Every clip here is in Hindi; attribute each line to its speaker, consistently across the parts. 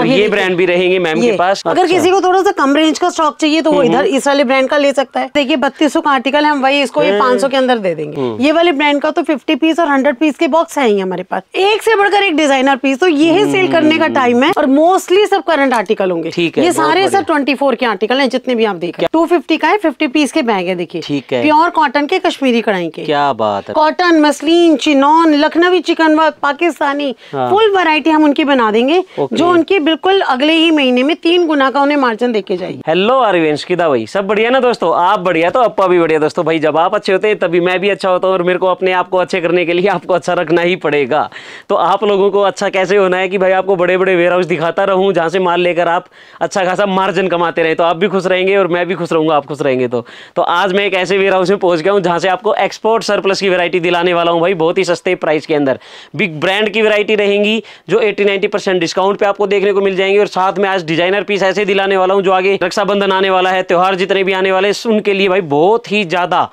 Speaker 1: और ये ब्रांड
Speaker 2: भी रहेंगे मैम के पास अगर अच्छा। किसी को
Speaker 1: थोड़ा सा कम रेंज का स्टॉक चाहिए तो वो हम्म, इधर इस वाले ब्रांड का ले सकता है देखिए बत्तीस का आर्टिकल है हम वही इसको ये हम्म। पाँच के अंदर दे देंगे हम्म। ये वाले ब्रांड का तो फिफ्टी पीस और हंड्रेड पीस के बॉक्स है हमारे पास एक से बढ़कर एक डिजाइनर पीस तो ये सेल करने का टाइम है और मोस्टली सब करंट आर्टिकल होंगे ठीक है ये सारे सर ट्वेंटी के आर्टिकल है जितने भी आप देख टू फिफ्टी का है फिफ्टी पीस के बैग है देखिए
Speaker 2: ठीक है प्योर
Speaker 1: कॉटन के कश्मीरी कढ़ाई के
Speaker 2: क्या बात है
Speaker 1: cotton muslin chinon Lucknowi chikan work Pakistani full हाँ। वैरायटी हम उनकी बना देंगे जो उनकी बिल्कुल अगले ही महीने में तीन गुना का उन्हें मार्जिन देके जाएगी
Speaker 2: हेलो अरविंश किदा भाई सब बढ़िया ना दोस्तों आप बढ़िया तो अपा भी बढ़िया दोस्तों भाई जब आप अच्छे होते हैं तभी मैं भी अच्छा होता हूँ और मेरे को अपने आप को अच्छे करने के लिए आपको अच्छा रखना ही पड़ेगा तो आप लोगों को अच्छा कैसे होना है कि भाई आपको बड़े बड़े वेयर हाउस दिखाता रहूँ जहाँ से माल लेकर आप अच्छा खासा मार्जिन कमाते रहे तो आप भी खुश रहेंगे और मैं भी खुश रहूँगा आप खुश रहेंगे तो।, तो आज मैं एक ऐसे वेयर हाउस में पहुँच गया हूँ जहाँ से आपको एक्सपोर्ट सरप्लस की वैरायटी दिलाने वाला हूँ भाई बहुत ही सस्ते प्राइस के अंदर बिग ब्रांड की वेरायटी रहेंगी जो एट्टी नाइन्टी डिस्काउंट पे आपको देखने को को मिल जाएंगे और साथ में आज डिजाइनर पीस ऐसे दिलाने वाला हूँ जो आगे रक्षाबंधन आने वाला है त्यौहार जितने भी आने वाले उनके लिए भाई बहुत ही ज़्यादा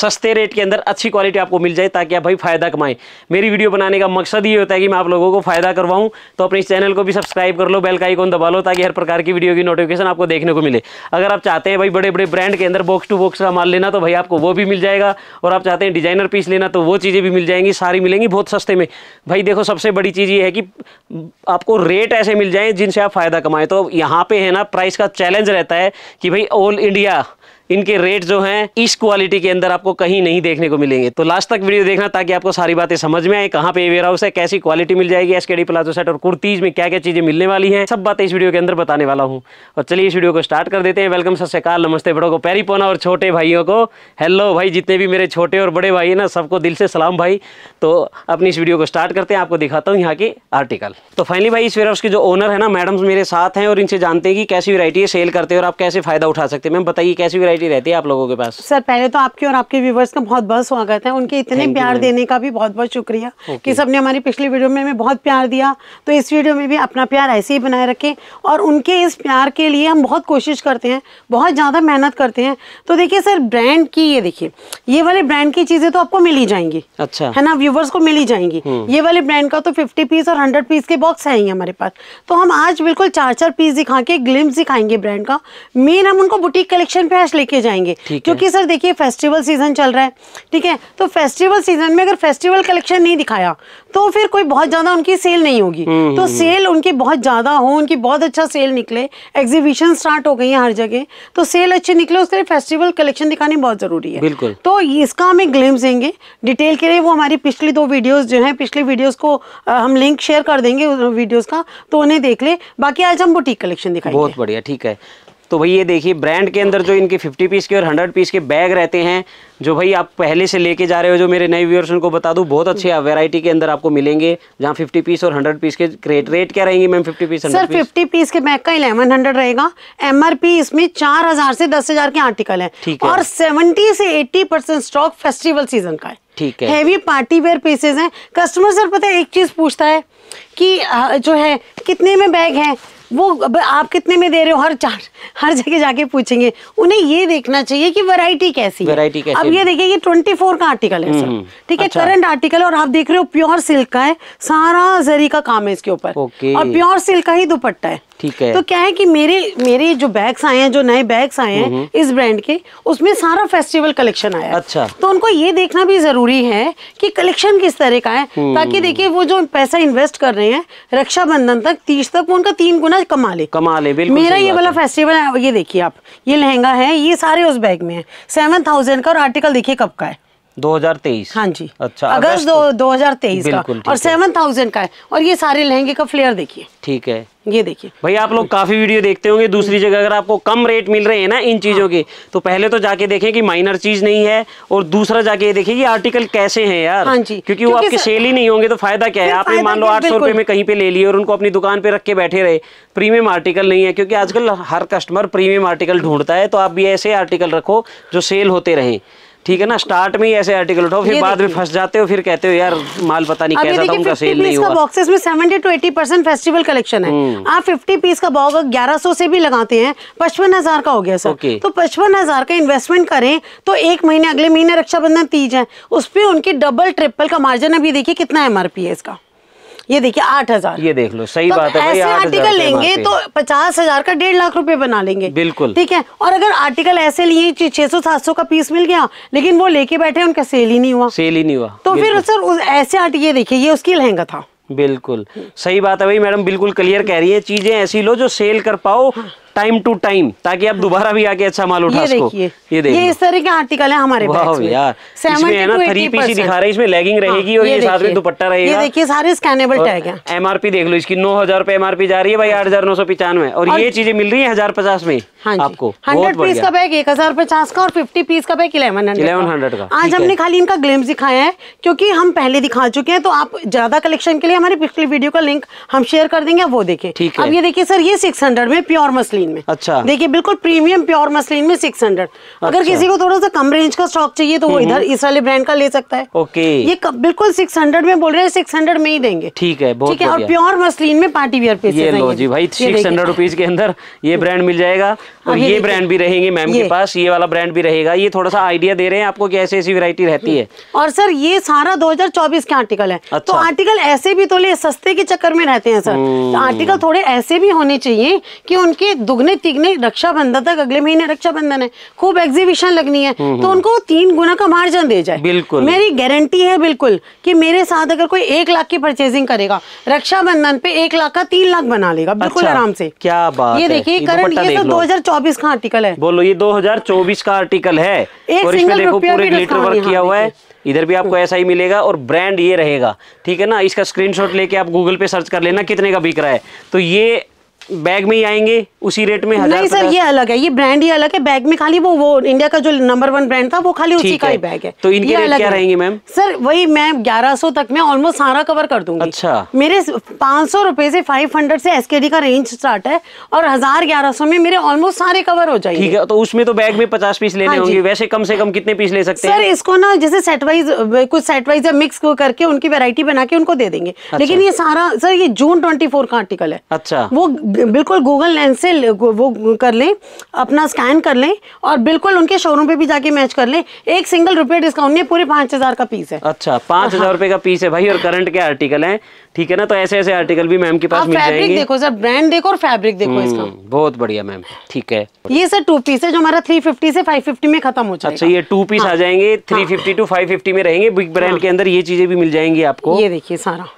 Speaker 2: सस्ते रेट के अंदर अच्छी क्वालिटी आपको मिल जाए ताकि आप भाई फ़ायदा कमाएं मेरी वीडियो बनाने का मकसद ये होता है कि मैं आप लोगों को फ़ायदा करवाऊँ तो अपने इस चैनल को भी सब्सक्राइब कर लो बेल का आइकॉन दबा लो ताकि हर प्रकार की वीडियो की नोटिफिकेशन आपको देखने को मिले अगर आप चाहते हैं भाई बड़े बड़े ब्रांड के अंदर बॉक्स टू बॉक्स का माल लेना तो भाई आपको वो भी मिल जाएगा और आप चाहते हैं डिजाइनर पीस लेना तो वो चीज़ें भी मिल जाएंगी सारी मिलेंगी बहुत सस्ते में भाई देखो सबसे बड़ी चीज़ ये है कि आपको रेट ऐसे मिल जाएँ जिनसे आप फ़ायदा कमाएँ तो यहाँ पर है ना प्राइस का चैलेंज रहता है कि भाई ऑल इंडिया इनके रेट जो हैं इस क्वालिटी के अंदर आपको कहीं नहीं देखने को मिलेंगे तो लास्ट तक वीडियो देखना ताकि आपको सारी बातें समझ में आए कहाँ पे वेयर हाउस है कैसी क्वालिटी मिल जाएगी एस के प्लाजो सेट और कुर्तीज में क्या क्या चीज़ें मिलने वाली है सब बातें इस वीडियो के अंदर बताने वाला हूँ और चलिए इस वीडियो को स्टार्ट कर देते हैं वेलकम सत नमस्ते बड़ों को पैरी पोना और छोटे भाइयों को हेलो भाई जितने भी मेरे छोटे और बड़े भाई है ना सबको दिल से सलाम भाई तो अपनी इस वीडियो को स्टार्ट करते हैं आपको दिखाता हूँ यहाँ के आर्टिकल तो फाइनली भाई इस वेयर हाउस के जो ओनर है ना मैडम मेरे साथ हैं और इनसे जानते हैं कि कैसी वैरायटी सेल करते हैं और आप कैसे फायदा उठा सकते हैं मैम बताइए कैसी वैरायटी अपॉर्चुनिटी रहती है आप लोगों के पास
Speaker 1: सर पहले तो आपके और आपके व्यूवर्स का बहुत बहुत स्वागत है उनके इतने Thank प्यार देने का भी बहुत बहुत शुक्रिया okay. कि सबने हमारी पिछली वीडियो में हमें बहुत प्यार दिया तो इस वीडियो में भी अपना प्यार ऐसे ही बनाए रखें और उनके इस प्यार के लिए हम बहुत कोशिश करते हैं बहुत ज़्यादा मेहनत करते हैं तो देखिए सर ब्रांड की ये देखिए ये वाले ब्रांड की चीज़ें तो आपको मिल ही जाएंगी अच्छा है ना व्यूवर्स को मिल ही जाएंगी हम्म। ये वाले ब्रांड का तो फिफ्टी पीस और हंड्रेड पीस के बॉक्स आएंगे हमारे पास तो हम आज बिल्कुल चार चार पीस दिखा के ग्लिम्स दिखाएंगे ब्रांड का मेन हम उनको बुटीक कलेक्शन पे आज लेके जाएंगे क्योंकि सर देखिए फेस्टिवल सीजन चल रहा है ठीक है तो फेस्टिवल सीजन में अगर फेस्टिवल कलेक्शन नहीं दिखाया तो फिर कोई बहुत ज्यादा उनकी सेल नहीं होगी हम्म, तो सेल हम्म, हम्म। उनकी बहुत ज्यादा हो उनकी बहुत अच्छा सेल निकले एग्जीबिशन स्टार्ट हो गई है हर जगह तो सेल अच्छी निकले उसके लिए फेस्टिवल कलेक्शन दिखानी बहुत जरूरी है तो इसका हम एक ग्लिम्स देंगे डिटेल के लिए वो हमारी पिछली दो वीडियोस जो है पिछली वीडियोस को हम लिंक शेयर कर देंगे वीडियोस का तो उन्हें देख ले बाकी
Speaker 2: आज हम बुटीक कलेक्शन दिखाएंगे बहुत बढ़िया ठीक है तो भाई ये देखिए ब्रांड के अंदर जो इनके 50 पीस के और 100 पीस के बैग रहते हैं जो भाई आप पहले से लेके जा रहे हो जो मेरे नए व्यूअर्स उनको बता दूं बहुत अच्छे वैरायटी हम्म। के अंदर आपको मिलेंगे जहाँ 50 पीस और 100 पीस के रेट रेट क्या रहेंगे मैम 50 पीस सर
Speaker 1: 50 पीस के बैग का इलेवन हंड्रेड रहेगा एम इसमें चार से दस के आर्टिकल है ठीक है और सेवेंटी से एट्टी स्टॉक फेस्टिवल सीजन का है ठीक है हैवी पार्टी वेयर पीसेज हैं कस्टमर सर पता है एक चीज पूछता है कि जो है कितने में बैग है वो आप कितने में दे रहे हो हर चार हर जगह जाके पूछेंगे उन्हें ये देखना चाहिए कि वैरायटी कैसी वैरायटी कैसी अब ये देखिए ये फोर का आर्टिकल है सर हम्म, हम्म। ठीक है करंट अच्छा। आर्टिकल और आप देख रहे हो प्योर सिल्क का है सारा जरी का काम है इसके ऊपर और प्योर सिल्क का ही दुपट्टा है ठीक है तो क्या है कि मेरे मेरे जो बैग्स आए हैं जो नए बैग्स आए हैं हम्म। इस ब्रांड के उसमें सारा फेस्टिवल कलेक्शन आया अच्छा तो उनको ये देखना भी जरूरी है कि कलेक्शन किस तरह का है हम्म। ताकि देखिए वो जो पैसा इन्वेस्ट कर रहे हैं रक्षाबंधन तक तीस तक वो उनका तीन गुना
Speaker 2: कमा ले कमा ले मेरा ये वाला
Speaker 1: फेस्टिवल है ये देखिए आप ये लहंगा है ये सारे उस बैग में है सेवन थाउजेंड का और आर्टिकल देखिए कब का है
Speaker 2: 2023 हाँ जी अच्छा अगस्त दो,
Speaker 1: हजार का और सेवन थाउजेंड का है और ये सारे लहंगे का फ्लेयर देखिए ठीक है ये देखिए
Speaker 2: भाई आप लोग काफी वीडियो देखते होंगे दूसरी जगह अगर आपको कम रेट मिल रहे हैं ना इन चीजों हाँ। के तो पहले तो जाके देखें कि माइनर चीज नहीं है और दूसरा जाके ये देखें कि आर्टिकल कैसे हैं यार हाँ जी क्योंकि, क्योंकि वो आपके सेल ही नहीं होंगे तो फायदा क्या है आपने मान लो आठ सौ रुपए में कहीं पे ले लिए और उनको अपनी दुकान पे रख के बैठे रहे प्रीमियम आर्टिकल नहीं है क्योंकि आजकल हर कस्टमर प्रीमियम आर्टिकल ढूंढता है तो आप भी ऐसे आर्टिकल रखो जो सेल होते रहे ठीक है ना स्टार्ट में ही ऐसे आर्टिकल उठाओ फिर बाद में फंस जाते हो फिर कहते हो यार माल पता नहीं कैसा था उनका सेल नहीं हुआ बॉक्सेस
Speaker 1: में seventy two eighty percent festival collection है हम्म। आप फिफ्टी पीस का भाव ग्यारह सौ से भी लगाते हैं पचपन हजार का हो गया सर तो पचपन हजार का इन्वेस्टमेंट करें तो एक महीने अगले महीने रक्षाबंधन तीज है उस पर उनकी डबल ट्रिपल का मार्जिन अभी देखिए कितना एमआरपी है इसका ये देखिए आठ हजार
Speaker 2: ये देख लो सही तो बात है ऐसे आर्टिकल लेंगे तो
Speaker 1: पचास हजार का डेढ़ लाख रुपए बना लेंगे बिल्कुल ठीक है और अगर आर्टिकल ऐसे लिए छह सौ सात सौ का पीस मिल गया लेकिन वो लेके बैठे उनका सेल ही नहीं हुआ
Speaker 2: सेल ही नहीं हुआ तो फिर
Speaker 1: सर ऐसे आर्टिकल ये देखिए ये उसकी लहंगा था
Speaker 2: बिल्कुल सही बात है भाई मैडम बिल्कुल क्लियर कह रही है चीजें ऐसी लो जो सेल कर पाओ हाँ। टाइम टू टाइम ताकि आप दोबारा भी आके अच्छा माल उठा सको ये देखिए ये
Speaker 1: इस तरह के आर्टिकल है हमारे पास इसमें है ना थ्री पीस ही दिखा रहे हैं इसमें
Speaker 2: लेगिंग हाँ, रहेगी और ये साथ में दुपट्टा रहेगा ये देखिए
Speaker 1: सारे स्कैनेबल टैग है
Speaker 2: एमआरपी देख लो इसकी नौ हजार रुपए एमआरपी जा रही है भाई हाँ। आठ हजार नौ सौ पिचानवे और ये चीजें मिल रही है हजार पचास में हाँ आपको हंड्रेड पीस का
Speaker 1: बैग एक हजार पचास का और फिफ्टी पीस का बैग इलेवन हंड्रेड का आज हमने खाली इनका ग्लेम्स दिखाया है क्योंकि हम पहले दिखा चुके हैं तो आप ज्यादा कलेक्शन के लिए हमारे पिछली वीडियो का लिंक हम शेयर कर देंगे वो देखे अब ये देखिए सर ये सिक्स हंड्रेड में प्योर मछली मसलिन में अच्छा देखिए बिल्कुल प्रीमियम प्योर मसलिन में सिक्स हंड्रेड अगर अच्छा। किसी को थोड़ा सा कम रेंज का स्टॉक चाहिए तो वो हम्म। इधर इसराइली ब्रांड का ले सकता है ओके ये बिल्कुल सिक्स हंड्रेड में बोल रहे हैं सिक्स हंड्रेड में ही देंगे
Speaker 2: ठीक है ठीक है और प्योर
Speaker 1: मसलिन में पार्टी वियर पे भाई सिक्स हंड्रेड
Speaker 2: रुपीज के अंदर ये ब्रांड मिल जाएगा और हाँ, ये ब्रांड भी रहेंगे मैम के पास ये वाला ब्रांड भी रहेगा ये थोड़ा सा आइडिया दे रहे हैं आपको कैसे ऐसी वैरायटी रहती है हम्म।
Speaker 1: और सर ये सारा 2024 के आर्टिकल है तो अच्छा। तो आर्टिकल ऐसे भी तो ले सस्ते के चक्कर में रहते हैं सर तो आर्टिकल हम्म। थोड़े ऐसे भी होने चाहिए कि उनके दुगने तिगने रक्षाबंधन तक अगले महीने रक्षाबंधन है खूब एग्जीबिशन लगनी है हम्म, तो उनको तीन गुना का मार्जिन दे जाए बिल्कुल मेरी गारंटी है बिल्कुल की मेरे साथ अगर कोई एक लाख की परचेजिंग करेगा रक्षाबंधन पे एक लाख का तीन लाख बना लेगा बिल्कुल अच्छा, आराम
Speaker 2: से क्या बात ये देखिए करंट ये दो हजार
Speaker 1: 2024 का आर्टिकल है
Speaker 2: बोलो ये 2024 का आर्टिकल है एक और इसमें देखो पूरे ग्लिटर वर्क किया हुआ है इधर भी आपको ऐसा ही मिलेगा और ब्रांड ये रहेगा ठीक है ना इसका स्क्रीनशॉट लेके आप गूगल पे सर्च कर लेना कितने का बिक रहा है तो ये बैग में ही आएंगे उसी रेट में नहीं सर ये अलग
Speaker 1: है ये ब्रांड ही अलग है बैग में खाली वो वो इंडिया का जो नंबर वन ब्रांड था वो खाली उसी का ही बैग है तो इनके रेट क्या रहेंगे मैम सर वही मैं 1100 तक में ऑलमोस्ट सारा कवर कर दूंगी अच्छा मेरे पाँच सौ रुपए से 500 से एसकेडी का रेंज स्टार्ट है और हजार ग्यारह सौ में मेरे ऑलमोस्ट सारे कवर हो जाएंगे ठीक है
Speaker 2: तो उसमें तो बैग में पचास पीस लेने हाँ होंगे वैसे कम से कम कितने पीस ले सकते हैं सर
Speaker 1: इसको ना जैसे सेट वाइज कुछ सेट वाइज या मिक्स करके उनकी वेरायटी बना के उनको दे देंगे अच्छा। लेकिन ये सारा सर ये जून ट्वेंटी का आर्टिकल है अच्छा वो बिल्कुल गूगल लेंस से वो कर लें अपना स्कैन कर लें और बिल्कुल उनके शोरूम पे भी जाके मैच कर लें एक सिंगल रुपये डिस्काउंट नहीं पूरे पाँच हज़ार का पीस है
Speaker 2: अच्छा पाँच हज़ार हाँ। रुपये का पीस है भाई और करंट के आर्टिकल हैं ठीक है ना तो ऐसे ऐसे आर्टिकल भी मैम के पास हाँ, मिल जाएंगे देखो
Speaker 1: सर ब्रांड देखो और फैब्रिक देखो हम्म, इसका
Speaker 2: बहुत बढ़िया मैम ठीक है
Speaker 1: ये सर टू पीस है जो हमारा थ्री फिफ्टी से फाइव फिफ्टी में खत्म हो जाएगा
Speaker 2: अच्छा ये टू पीस हाँ। आ जाएंगे three fifty to five fifty में रहेंगे बिग ब्रांड के अंदर ये चीजें भी मिल जाएंगी आपको ये
Speaker 1: देखिए सारा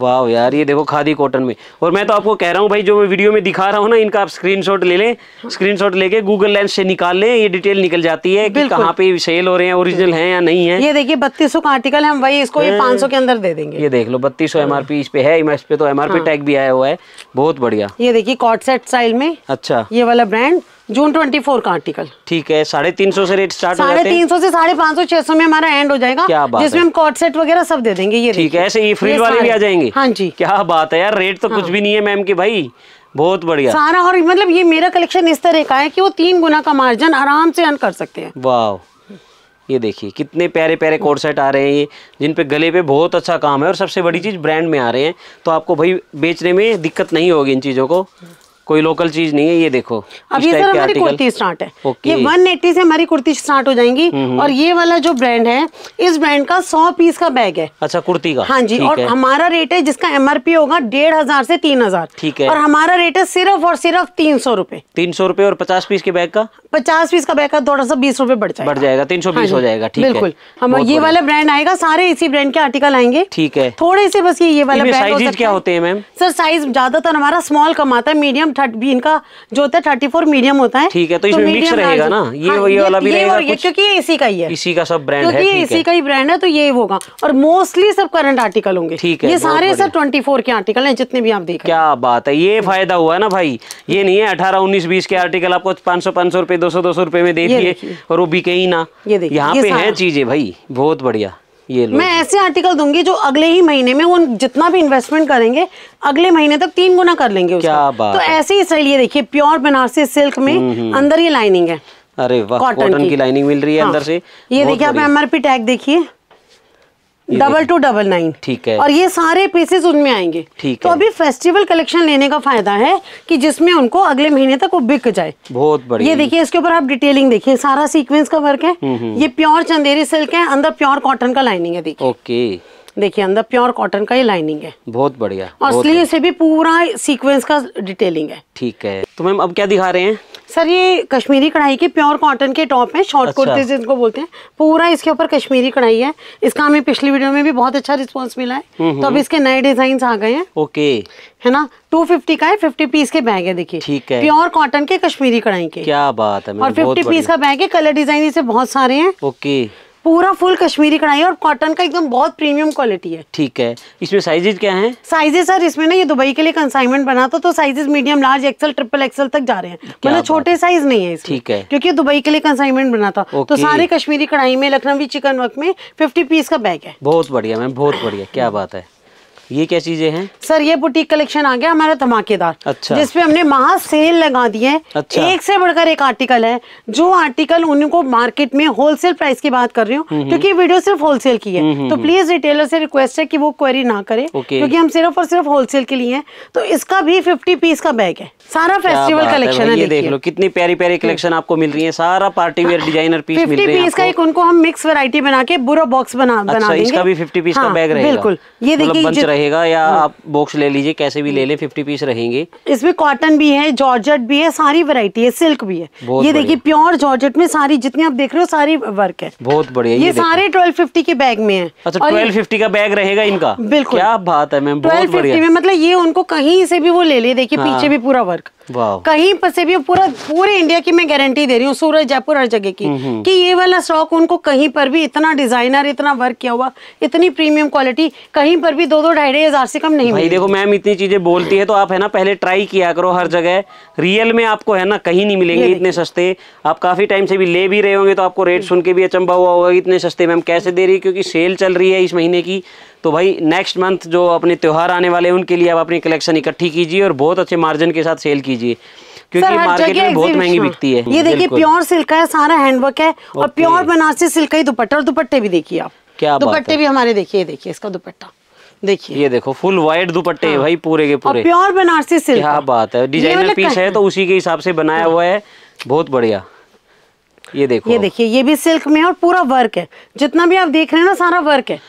Speaker 2: वाह यार ये देखो खादी कॉटन में और मैं तो आपको कह रहा हूँ भाई जो मैं वीडियो में दिखा रहा हूँ ना इनका आप स्क्रीनशॉट ले लें स्क्रीनशॉट लेके गूगल लेंस से निकाल लें ये डिटेल निकल जाती है कि कहाँ पे सेल हो रहे हैं ओरिजिनल है या नहीं है ये
Speaker 1: देखिए बत्तीस का आर्टिकल हम वही इसको हाँ। पाँच सौ के अंदर दे देंगे
Speaker 2: ये देख लो बत्तीस सौ एमआरपी हाँ। इस पे है इस पे तो एमआरपी टैग हाँ। भी आया हुआ है बहुत बढ़िया
Speaker 1: ये देखिए कॉट सेट स्टाइल में अच्छा ये वाला ब्रांड जून ट्वेंटी फोर का आर्टिकल
Speaker 2: ठीक है साढ़े तीन सौ से रेट स्टार्ट साढ़े तीन सौ
Speaker 1: से साढ़े पाँच सौ छह सौ में हमारा एंड हो जाएगा क्या बात जिसमें हम कॉट सेट वगैरह सब दे देंगे ये ठीक है ऐसे ये फ्री वाले भी आ
Speaker 2: जाएंगे हाँ जी क्या बात है यार रेट तो कुछ हाँ। भी नहीं है मैम की भाई बहुत बढ़िया सारा
Speaker 1: और मतलब ये मेरा कलेक्शन इस तरह का है कि वो तीन गुना का मार्जिन आराम से अर्न कर
Speaker 2: सकते हैं वाह ये देखिए कितने प्यारे प्यारे कोड सेट आ रहे हैं ये जिन पे गले पे बहुत अच्छा काम है और सबसे बड़ी चीज़ ब्रांड में आ रहे हैं तो आपको भाई बेचने में दिक्कत नहीं होगी इन चीज़ों को कोई लोकल चीज नहीं है ये देखो अब ये सर हमारी कुर्ती स्टार्ट है ये ये 180
Speaker 1: से हमारी कुर्ती स्टार्ट हो जाएंगी हम्म, हम्म। और ये वाला जो ब्रांड है इस ब्रांड का 100 पीस का बैग है
Speaker 2: अच्छा कुर्ती का हाँ जी और हमारा
Speaker 1: रेट है जिसका एम होगा डेढ़ हजार से तीन हजार ठीक है और हमारा रेट है सिर्फ और सिर्फ तीन सौ रूपए
Speaker 2: तीन सौ रूपए और पचास पीस के बैग का
Speaker 1: पचास पीस का बैग का थोड़ा सा बीस रूपए बढ़
Speaker 2: जाएगा तीन सौ हाँ बीस हो जाएगा बिल्कुल हम ये वाला
Speaker 1: ब्रांड आएगा सारे इसी ब्रांड के आर्टिकल आएंगे ठीक है थोड़े से बस ये वाला ब्रांड
Speaker 2: क्या होते हैं मैम
Speaker 1: सर साइज ज्यादातर हमारा स्मॉल कम आता है मीडियम थर्टी इनका जो होता है थर्टी फोर मीडियम होता है ठीक है तो, तो इसमें मिक्स रहेगा ना ये हाँ, ये वाला भी ये रहेगा क्योंकि ये इसी का ही है
Speaker 2: इसी का सब ब्रांड है क्योंकि इसी का
Speaker 1: ही ब्रांड है तो ये होगा और मोस्टली सब करंट आर्टिकल होंगे ठीक है ये सारे सब ट्वेंटी के आर्टिकल है जितने भी आप देख
Speaker 2: क्या बात है ये फायदा हुआ ना भाई ये नहीं है अठारह उन्नीस बीस के आर्टिकल आपको पांच सौ पांच सौ रुपए दो सौ दो सौ रुपए में दे दिए और वो बिके ही ना यहाँ पे है चीजें भाई बहुत बढ़िया ये मैं
Speaker 1: ऐसे आर्टिकल दूंगी जो अगले ही महीने में वो जितना भी इन्वेस्टमेंट करेंगे अगले महीने तक तीन गुना कर लेंगे क्या बात तो ऐसे ही सही ये देखिए प्योर बनारसी सिल्क में हम्म, हम्म। अंदर ये लाइनिंग है
Speaker 2: अरे वाह कॉटन की लाइनिंग मिल रही है अंदर हाँ। से ये देखिए आप एमआरपी
Speaker 1: टैग देखिए डबल
Speaker 2: टू डबल नाइन ठीक है और ये
Speaker 1: सारे पीसेस उनमें आएंगे ठीक तो है। अभी फेस्टिवल कलेक्शन लेने का फायदा है कि जिसमें उनको अगले महीने तक वो बिक जाए
Speaker 2: बहुत बढ़िया ये देखिए
Speaker 1: इसके ऊपर आप डिटेलिंग देखिए सारा सीक्वेंस का वर्क है हम्म, हम्म। ये प्योर चंदेरी सिल्क है अंदर प्योर कॉटन का लाइनिंग है देखिए ओके देखिए अंदर प्योर कॉटन का ही लाइनिंग है
Speaker 2: बहुत बढ़िया और स्लीव
Speaker 1: से भी पूरा सीक्वेंस का डिटेलिंग
Speaker 2: है ठीक है तो मैम अब क्या दिखा रहे हैं
Speaker 1: सर ये कश्मीरी कढ़ाई के प्योर कॉटन के टॉप है शॉर्ट अच्छा। कुर्ते जिनको बोलते हैं पूरा इसके ऊपर कश्मीरी कढ़ाई है इसका हमें पिछली वीडियो में भी बहुत अच्छा रिस्पांस मिला है हम्म, तो अब हम्म। इसके नए डिजाइन आ गए हैं ओके है ना 250 का है 50 पीस के बैग है देखिए
Speaker 2: ठीक है प्योर
Speaker 1: कॉटन के कश्मीरी कढ़ाई के
Speaker 2: क्या बात है और 50 पीस का
Speaker 1: बैग है कलर डिजाइन इसे बहुत सारे हैं ओके पूरा फुल कश्मीरी कढ़ाई और कॉटन का एकदम बहुत प्रीमियम क्वालिटी है
Speaker 2: ठीक है इसमें साइजेज क्या हैं
Speaker 1: साइजेज सर इसमें ना ये दुबई के लिए कंसाइनमेंट बना था तो sizes medium large XL triple XL तक जा रहे हैं मतलब छोटे साइज नहीं है ठीक है क्योंकि दुबई के लिए कंसाइनमेंट बना
Speaker 2: था तो सारे
Speaker 1: कश्मीरी कढ़ाई में लखनवी चिकन वर्क में फिफ्टी पीस का बैग है
Speaker 2: बहुत बढ़िया मैम बहुत बढ़िया क्या बात है ये क्या चीजें हैं
Speaker 1: सर ये बुटीक कलेक्शन आ गया हमारा धमाकेदार अच्छा जिसपे हमने महा सेल लगा दी है अच्छा। एक से बढ़कर एक आर्टिकल है जो आर्टिकल उनको मार्केट में होलसेल प्राइस की बात कर रही हूँ हम्म, हम्म। क्योंकि वीडियो सिर्फ होलसेल की है हम्म, तो प्लीज रिटेलर से रिक्वेस्ट है की वो क्वेरी ना करे क्योंकि हम सिर्फ और सिर्फ होलसेल के लिए है तो इसका भी फिफ्टी पीस का बैग है सारा फेस्टिवल कलेक्शन है, ये देख लो
Speaker 2: कितनी प्यारी प्यारी कलेक्शन आपको मिल रही है सारा पार्टी वेयर डिजाइनर पीस मिल रहे हैं पीस का एक
Speaker 1: उनको हम मिक्स वैरायटी बना के बुरो बॉक्स बना अच्छा, बना देंगे इसका भी
Speaker 2: 50 पीस हाँ, का बैग रहेगा बिल्कुल ये मतलब देखिए बंच रहेगा या हाँ। आप बॉक्स ले लीजिए कैसे भी ले लें 50 पीस रहेंगे
Speaker 1: इसमें कॉटन भी है जॉर्जेट भी है सारी वेरायटी है सिल्क भी है ये देखिए प्योर जॉर्जेट में सारी जितनी आप देख रहे हो सारी वर्क है
Speaker 2: बहुत बढ़िया ये सारे
Speaker 1: ट्वेल्व फिफ्टी के बैग में है अच्छा ट्वेल्व
Speaker 2: का बैग रहेगा इनका बिल्कुल क्या बात है मैम ट्वेल्व फिफ्टी में
Speaker 1: मतलब ये उनको कहीं से भी वो ले ले देखिए हाँ। पीछे भी पूरा वर्क parka कहीं पर से भी पूरा पूरे इंडिया की मैं गारंटी दे रही हूँ सूरज जयपुर हर जगह की हम्म, हम्म। कि ये वाला स्टॉक उनको कहीं पर भी इतना डिजाइनर इतना वर्क किया हुआ इतनी प्रीमियम क्वालिटी कहीं पर भी दो दो ढाई ढाई हजार से कम नहीं भाई
Speaker 2: देखो मैम इतनी चीजें बोलती है तो आप है ना पहले ट्राई किया करो हर जगह रियल में आपको है ना कहीं नहीं मिलेंगे इतने सस्ते आप काफी टाइम से भी ले भी रहे होंगे तो आपको रेट सुन के भी अचंबा हुआ होगा इतने सस्ते मैम कैसे दे रही है क्योंकि सेल चल रही है इस महीने की तो भाई नेक्स्ट मंथ जो अपने त्यौहार आने वाले हैं उनके लिए आप अपनी कलेक्शन इकट्ठी कीजिए और बहुत अच्छे मार्जिन के साथ सेल कीजिए कीजिए क्योंकि मार्केट में बहुत महंगी बिकती है ये देखिए प्योर
Speaker 1: सिल्क है सारा हैंडवर्क है और प्योर बनारसी सिल्क का ही दुपट्टा और दुपट्टे भी देखिए आप क्या दुपट्टे भी हमारे देखिए देखिए इसका दुपट्टा
Speaker 2: देखिए ये देखो फुल वाइट दुपट्टे हाँ। भाई पूरे के पूरे प्योर बनारसी सिल्क क्या बात है डिजाइनर पीस है तो उसी के हिसाब से बनाया हाँ। हुआ है बहुत बढ़िया ये देखो ये
Speaker 1: देखिए ये भी सिल्क में है और पूरा वर्क है जितना भी आप देख रहे हैं ना सारा वर्क है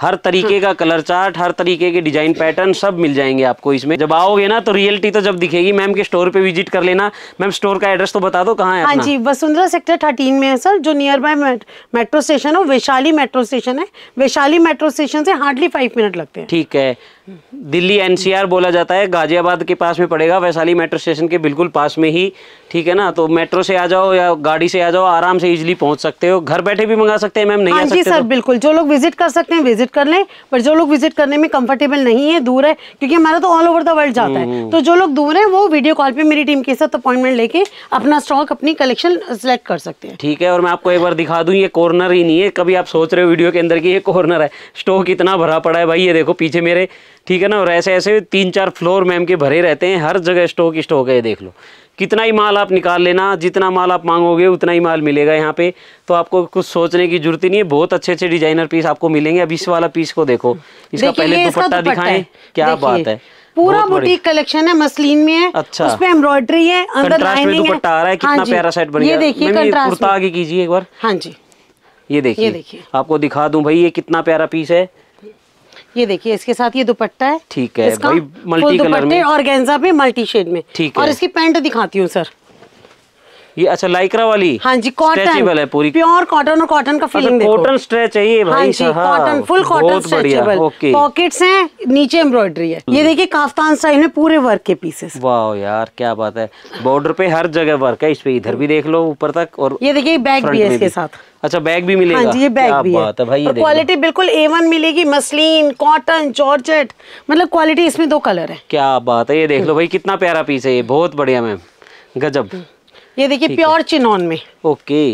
Speaker 2: हर तरीके का कलर चार्ट हर तरीके के डिजाइन पैटर्न सब मिल जाएंगे आपको इसमें जब आओगे ना तो रियलिटी तो जब दिखेगी मैम के स्टोर पे विजिट कर लेना मैम स्टोर का एड्रेस तो बता दो कहाँ है हाँ जी
Speaker 1: वसुंधरा सेक्टर थर्टीन में है सर जो नियर बाय मेट्रो स्टेशन है वैशाली मेट्रो स्टेशन है वैशाली मेट्रो स्टेशन से हार्डली फाइव मिनट लगते
Speaker 2: हैं ठीक है दिल्ली एनसीआर बोला जाता है गाजियाबाद के पास में पड़ेगा वैशाली मेट्रो स्टेशन के बिल्कुल पास में ही ठीक है ना तो मेट्रो से आ जाओ या गाड़ी से आ जाओ आराम से इजिली पहुंच सकते हो घर बैठे भी मंगा सकते हैं मैम नहीं हाँ आ जी सकते सर तो?
Speaker 1: बिल्कुल जो लोग विजिट कर सकते हैं विजिट कर लें पर जो लोग विजिट करने में कम्फर्टेबल नहीं है दूर है क्योंकि हमारा तो ऑल ओवर द वर्ल्ड जाता है हम्म। तो जो लोग दूर है वो वीडियो कॉल पर मेरी टीम के साथ अपॉइंटमेंट लेके अपना स्टॉक अपनी कलेक्शन सेलेक्ट कर सकते
Speaker 2: हैं ठीक है और मैं आपको एक बार दिखा दूँ ये कॉर्नर ही नहीं है कभी आप सोच रहे हो वीडियो के अंदर की ये कॉर्नर है स्टॉक इतना भरा पड़ा है भाई ये देखो पीछे मेरे ठीक है ना और ऐसे ऐसे तीन चार फ्लोर मैम के भरे रहते हैं हर जगह स्टॉक स्टॉक है देख लो कितना ही माल आप निकाल लेना जितना माल आप मांगोगे उतना ही माल मिलेगा यहाँ पे तो आपको कुछ सोचने की जरूरत ही नहीं है बहुत अच्छे अच्छे डिजाइनर पीस आपको मिलेंगे अब इस वाला पीस को देखो इसका पहले दुपट्टा दिखाएं क्या बात है पूरा बुटीक
Speaker 1: कलेक्शन है मसलिन में है अच्छा उसमें एम्ब्रॉयडरी है अंदर लाइनिंग है आ रहा है कितना हाँ प्यारा सेट बन गया देखिए कुर्ता
Speaker 2: आगे कीजिए एक बार हाँ जी ये देखिए आपको दिखा दूं भाई ये कितना प्यारा पीस है
Speaker 1: ये देखिए इसके साथ ये दुपट्टा है
Speaker 2: ठीक है भाई मल्टी कलर में
Speaker 1: गेंजा पे मल्टी शेड में ठीक है और इसकी पैंट दिखाती हूँ सर
Speaker 2: ये अच्छा लाइक्रा वाली हाँ जी कॉटन है पूरी
Speaker 1: प्योर कॉटन और कॉटन का फीलिंग कॉटन
Speaker 2: स्ट्रेच है ये भाई cotton full cotton stretchable
Speaker 1: pockets हैं नीचे एम्ब्रॉयडरी है ये hmm.
Speaker 2: देखिए काफ्तान स्टाइल में पूरे वर्क के पीसेस वाह यार क्या बात है बॉर्डर पे हर जगह वर्क है इस पे इधर भी देख लो ऊपर तक और ये
Speaker 1: देखिए बैग भी है इसके साथ
Speaker 2: अच्छा बैग भी मिलेगा हाँ जी ये बैग भी है भाई क्वालिटी
Speaker 1: बिल्कुल ए वन मिलेगी मसलिन कॉटन जॉर्जेट मतलब क्वालिटी इसमें दो कलर है
Speaker 2: क्या बात है ये देख लो hmm. भाई कितना प्यारा पीस है ये बहुत बढ़िया मैम गजब hmm.
Speaker 1: ये देखिए प्योर चिनॉन में ओके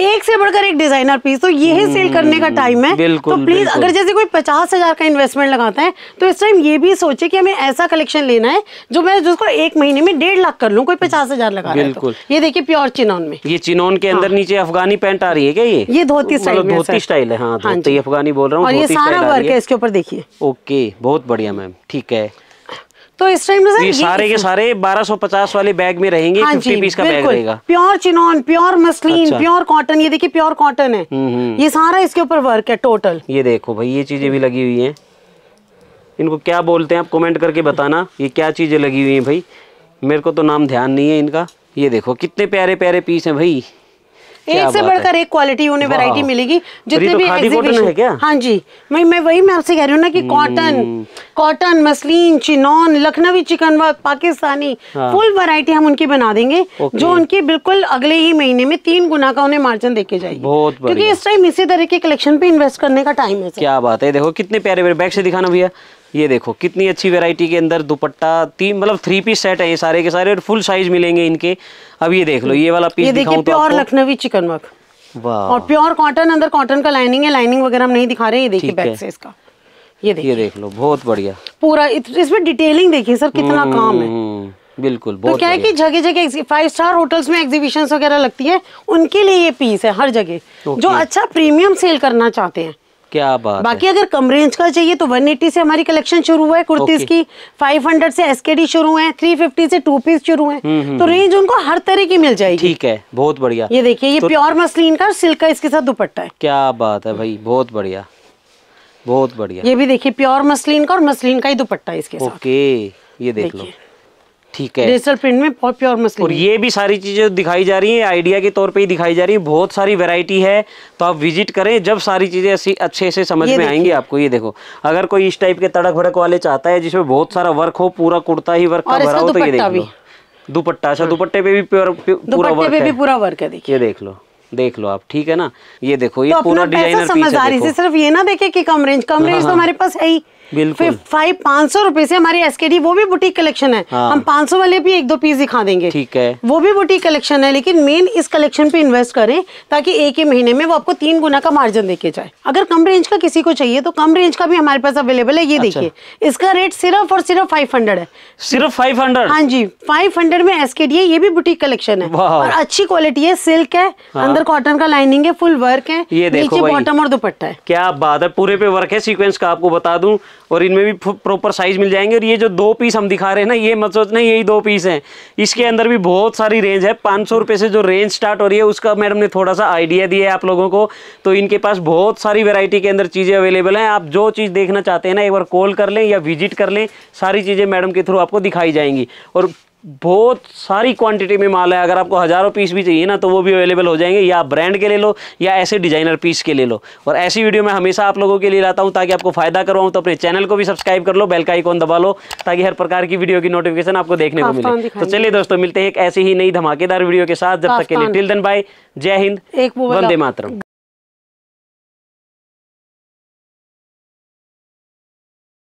Speaker 1: एक से बढ़कर एक डिजाइनर पीस तो यही सेल हम्म, करने का टाइम है बिल्कुल, तो प्लीज अगर जैसे कोई पचास हजार का इन्वेस्टमेंट लगाता है तो इस टाइम ये भी सोचे कि हमें ऐसा कलेक्शन लेना है जो मैं जिसको एक महीने में डेढ़ लाख कर लूँ कोई पचास हजार लगा तो। बिल्कुल तो। ये देखिए प्योर चिनोन में
Speaker 2: ये चिनोन के अंदर हाँ। नीचे अफगानी पेंट आ रही है क्या ये ये धोती स्टाइल मतलब धोती स्टाइल है हाँ, हाँ अफगानी बोल रहा हूँ ये सारा वर्क है इसके ऊपर देखिए ओके बहुत बढ़िया मैम ठीक है
Speaker 1: तो इस टाइम ये सारे के
Speaker 2: सारे 1250 वाले बैग में रहेंगे हाँ 50 पीस का बैग रहेगा
Speaker 1: प्योर चिनॉन प्योर मसलिन अच्छा। प्योर कॉटन ये देखिए प्योर कॉटन है
Speaker 2: हम्म, हम्म। ये सारा
Speaker 1: इसके ऊपर वर्क है टोटल
Speaker 2: ये देखो भाई ये चीजें भी लगी हुई है इनको क्या बोलते हैं आप कमेंट करके बताना ये क्या चीजें लगी हुई है भाई मेरे को तो नाम ध्यान नहीं है इनका ये देखो कितने प्यारे प्यारे पीस है भाई एक से बढ़कर एक
Speaker 1: क्वालिटी उन्हें वैरायटी मिलेगी जितने तो भी एग्जीबिशन हाँ जी मैं मैं वही मैं आपसे कह रही हूँ ना कि cotton cotton muslin chinon Lucknowi chikan work Pakistani full हाँ। वैरायटी हम उनकी बना देंगे जो उनके बिल्कुल अगले ही महीने में तीन गुना का उन्हें मार्जिन देके जाएगी क्योंकि इस टाइम इसी तरह के कलेक्शन पे इन्वेस्ट करने का टाइम है क्या
Speaker 2: बात है देखो कितने प्यारे बैग से दिखाना भैया ये देखो कितनी अच्छी वेराइटी के अंदर दुपट्टा तीन मतलब थ्री पीस सेट है ये सारे के सारे और फुल साइज मिलेंगे इनके अब ये देख लो ये वाला पीस ये देखिए प्योर लखनवी
Speaker 1: चिकन वर्क और प्योर कॉटन अंदर कॉटन का लाइनिंग है लाइनिंग वगैरह हम नहीं दिखा रहे ये देखिए बैक से इसका ये देखिए
Speaker 2: ये देख लो बहुत बढ़िया
Speaker 1: पूरा इसमें डिटेलिंग देखिए सर कितना हम्म, काम है
Speaker 2: हम्म, बिल्कुल तो क्या है कि जगह
Speaker 1: जगह फाइव स्टार होटल्स में एग्जीबिशन वगैरह लगती है उनके लिए ये पीस है हर जगह जो अच्छा प्रीमियम सेल करना चाहते हैं
Speaker 2: क्या बात बाकी है? अगर
Speaker 1: कम रेंज का चाहिए तो 180 से हमारी कलेक्शन शुरू हुआ है कुर्तीज की 500 से एसकेडी शुरू है 350 से टू पीस शुरू है हम्म, हम्म, तो रेंज हम्म। उनको हर तरह की मिल जाएगी
Speaker 2: ठीक है बहुत बढ़िया ये देखिए ये तो... प्योर
Speaker 1: मसलिन का सिल्क का इसके साथ दुपट्टा है
Speaker 2: क्या बात है भाई बहुत बढ़िया बहुत बढ़िया ये
Speaker 1: भी देखिये प्योर मसलिन का और मसलिन का ही दुपट्टा है इसके साथ
Speaker 2: ओके ये देख लो ठीक है डिजिटल
Speaker 1: प्रिंट में बहुत प्योर मसलिन और
Speaker 2: ये भी सारी चीज़ें दिखाई जा रही हैं आइडिया के तौर पे ही दिखाई जा रही है बहुत सारी वैरायटी है तो आप विजिट करें जब सारी चीज़ें ऐसी अच्छे से समझ में आएंगी आपको ये देखो अगर कोई इस टाइप के तड़क भड़क वाले चाहता है जिसमें बहुत सारा वर्क हो पूरा कुर्ता ही वर्क का भरा हो तो ये देख लो दुपट्टा अच्छा हाँ। दुपट्टे पे भी पूरा वर्क है पूरा वर्क है देखिए देख लो देख लो आप ठीक है ना ये देखो ये तो पूरा डिजाइनर समझदारी से
Speaker 1: सिर्फ ये ना देखे कि कम रेंज कम रेंज हाँ, तो हाँ। हमारे पास है ही
Speaker 2: फाइव
Speaker 1: पांच सौ रूपये से हमारी एस वो भी बुटीक कलेक्शन है हाँ। हम पांच सौ वाले भी एक दो पीस दिखा देंगे ठीक है वो भी बुटीक कलेक्शन है लेकिन मेन इस कलेक्शन पे इन्वेस्ट करें ताकि एक ही महीने में वो आपको तीन गुना का मार्जिन देके जाए अगर कम रेंज का किसी को चाहिए तो कम रेंज का भी हमारे पास अवेलेबल है ये अच्छा। देखिए इसका रेट सिर्फ और सिर्फ फाइव हंड्रेड है सिर्फ
Speaker 2: फाइव हंड्रेड हाँ
Speaker 1: जी फाइव हंड्रेड में एस है ये भी बुटीक कलेक्शन है और अच्छी क्वालिटी है सिल्क है हाँ। अंदर कॉटन का लाइनिंग है फुल वर्क है ये बॉटम और दुपट्टा है
Speaker 2: क्या बात है पूरे पे वर्क है सिक्वेंस का आपको बता दू और इनमें भी प्रॉपर साइज़ मिल जाएंगे और ये जो दो पीस हम दिखा रहे हैं ना ये मत सोचना यही दो पीस हैं इसके अंदर भी बहुत सारी रेंज है पाँच सौ से जो रेंज स्टार्ट हो रही है उसका मैडम ने थोड़ा सा आइडिया दिया है आप लोगों को तो इनके पास बहुत सारी वेराइटी के अंदर चीज़ें अवेलेबल हैं आप जो चीज़ देखना चाहते हैं ना एक बार कॉल कर लें या विजिट कर लें सारी चीज़ें मैडम के थ्रू आपको दिखाई जाएंगी और बहुत सारी क्वांटिटी में माल है अगर आपको हज़ारों पीस भी चाहिए ना तो वो भी अवेलेबल हो जाएंगे या ब्रांड के ले लो या ऐसे डिजाइनर पीस के ले लो और ऐसी वीडियो मैं हमेशा आप लोगों के लिए लाता हूँ ताकि आपको फ़ायदा करवाऊँ तो अपने चैनल को भी सब्सक्राइब कर लो बेल का आइकॉन दबा लो ताकि हर प्रकार की वीडियो की नोटिफिकेशन आपको देखने को मिले तो चलिए दोस्तों मिलते हैं एक ऐसी ही नई धमाकेदार वीडियो के साथ जब तक के लिए टिल देन बाय जय हिंद एक वंदे मातरम